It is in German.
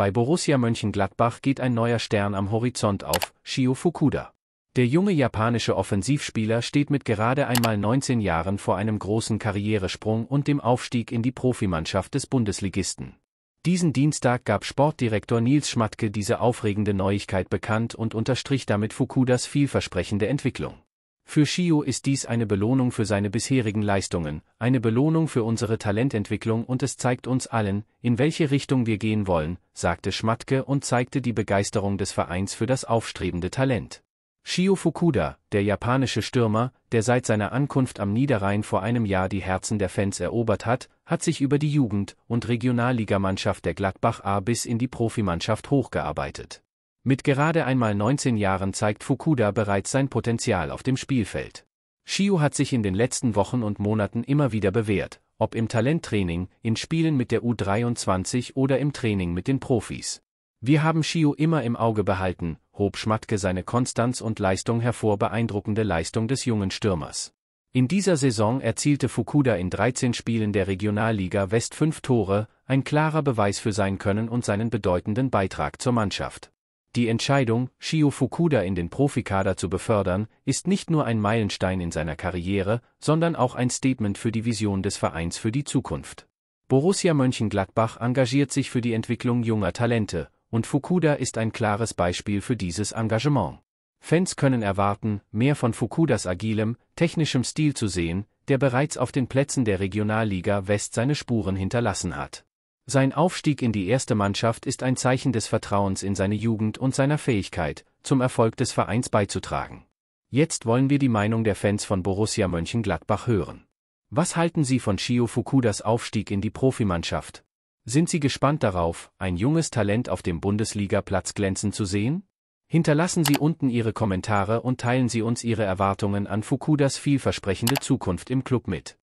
Bei Borussia Mönchengladbach geht ein neuer Stern am Horizont auf, Shio Fukuda. Der junge japanische Offensivspieler steht mit gerade einmal 19 Jahren vor einem großen Karrieresprung und dem Aufstieg in die Profimannschaft des Bundesligisten. Diesen Dienstag gab Sportdirektor Nils Schmatke diese aufregende Neuigkeit bekannt und unterstrich damit Fukudas vielversprechende Entwicklung. Für Shio ist dies eine Belohnung für seine bisherigen Leistungen, eine Belohnung für unsere Talententwicklung und es zeigt uns allen, in welche Richtung wir gehen wollen, sagte Schmatke und zeigte die Begeisterung des Vereins für das aufstrebende Talent. Shio Fukuda, der japanische Stürmer, der seit seiner Ankunft am Niederrhein vor einem Jahr die Herzen der Fans erobert hat, hat sich über die Jugend- und Regionalligamannschaft der Gladbach A bis in die Profimannschaft hochgearbeitet. Mit gerade einmal 19 Jahren zeigt Fukuda bereits sein Potenzial auf dem Spielfeld. Shio hat sich in den letzten Wochen und Monaten immer wieder bewährt, ob im Talenttraining, in Spielen mit der U23 oder im Training mit den Profis. Wir haben Shio immer im Auge behalten, hob Schmatke seine Konstanz und Leistung hervor beeindruckende Leistung des jungen Stürmers. In dieser Saison erzielte Fukuda in 13 Spielen der Regionalliga West fünf Tore, ein klarer Beweis für sein Können und seinen bedeutenden Beitrag zur Mannschaft. Die Entscheidung, Shio Fukuda in den Profikader zu befördern, ist nicht nur ein Meilenstein in seiner Karriere, sondern auch ein Statement für die Vision des Vereins für die Zukunft. Borussia Mönchengladbach engagiert sich für die Entwicklung junger Talente, und Fukuda ist ein klares Beispiel für dieses Engagement. Fans können erwarten, mehr von Fukudas agilem, technischem Stil zu sehen, der bereits auf den Plätzen der Regionalliga West seine Spuren hinterlassen hat. Sein Aufstieg in die erste Mannschaft ist ein Zeichen des Vertrauens in seine Jugend und seiner Fähigkeit, zum Erfolg des Vereins beizutragen. Jetzt wollen wir die Meinung der Fans von Borussia Mönchengladbach hören. Was halten Sie von Shio Fukudas Aufstieg in die Profimannschaft? Sind Sie gespannt darauf, ein junges Talent auf dem Bundesliga-Platz glänzen zu sehen? Hinterlassen Sie unten Ihre Kommentare und teilen Sie uns Ihre Erwartungen an Fukudas vielversprechende Zukunft im Club mit.